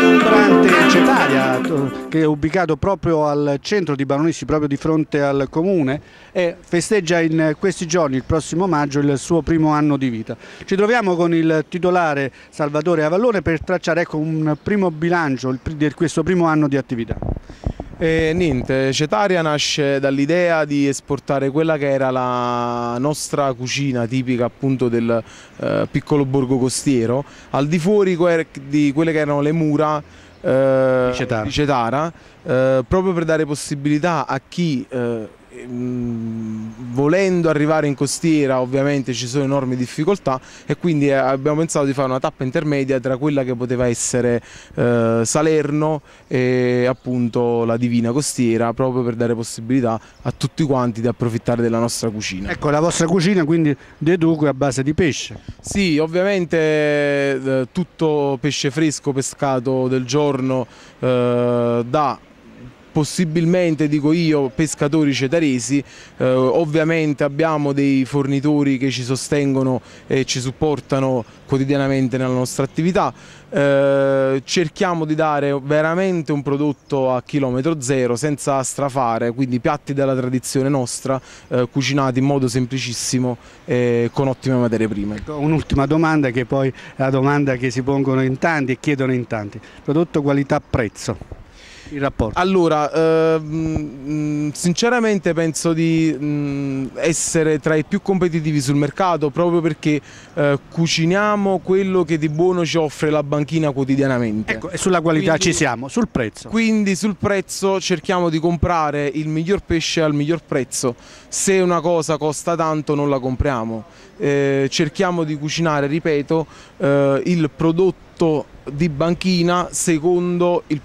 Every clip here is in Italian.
ristorante Cetaria che è ubicato proprio al centro di Baronissi, proprio di fronte al comune e festeggia in questi giorni, il prossimo maggio, il suo primo anno di vita. Ci troviamo con il titolare Salvatore Avallone per tracciare ecco, un primo bilancio di questo primo anno di attività. E niente, Cetaria nasce dall'idea di esportare quella che era la nostra cucina tipica appunto del eh, piccolo borgo costiero al di fuori di quelle che erano le mura eh, Cetara. di Cetara, eh, proprio per dare possibilità a chi mh, eh, volendo arrivare in costiera ovviamente ci sono enormi difficoltà e quindi eh, abbiamo pensato di fare una tappa intermedia tra quella che poteva essere eh, Salerno e appunto la Divina Costiera proprio per dare possibilità a tutti quanti di approfittare della nostra cucina. Ecco la vostra cucina quindi deduco è a base di pesce? Sì ovviamente eh, tutto pesce fresco pescato del giorno eh, da possibilmente, dico io, pescatori cetaresi, eh, ovviamente abbiamo dei fornitori che ci sostengono e ci supportano quotidianamente nella nostra attività, eh, cerchiamo di dare veramente un prodotto a chilometro zero senza strafare, quindi piatti della tradizione nostra, eh, cucinati in modo semplicissimo e con ottime materie prime. Ecco, un'ultima domanda che poi è la domanda che si pongono in tanti e chiedono in tanti, prodotto qualità prezzo il rapporto? Allora, ehm, mm, sinceramente penso di mh, mm, essere tra i più competitivi sul mercato proprio perché eh, cuciniamo quello che di buono ci offre la banchina quotidianamente. Ecco, e sulla qualità quindi, ci siamo, sul prezzo. Quindi sul prezzo cerchiamo di comprare il miglior pesce al miglior prezzo. Se una cosa costa tanto non la compriamo. Eh, cerchiamo di cucinare, ripeto, eh, il prodotto fatto di banchina secondo il,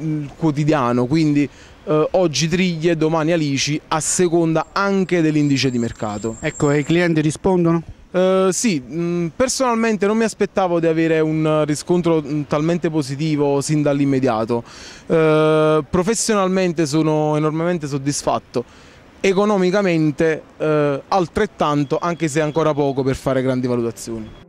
il quotidiano, quindi eh, oggi triglie, domani alici, a seconda anche dell'indice di mercato. Ecco, e i clienti rispondono? Uh, sì, mm, personalmente non mi aspettavo di avere un riscontro mm, talmente positivo sin dall'immediato. Uh, professionalmente sono enormemente soddisfatto, economicamente uh, altrettanto, anche se ancora poco per fare grandi valutazioni.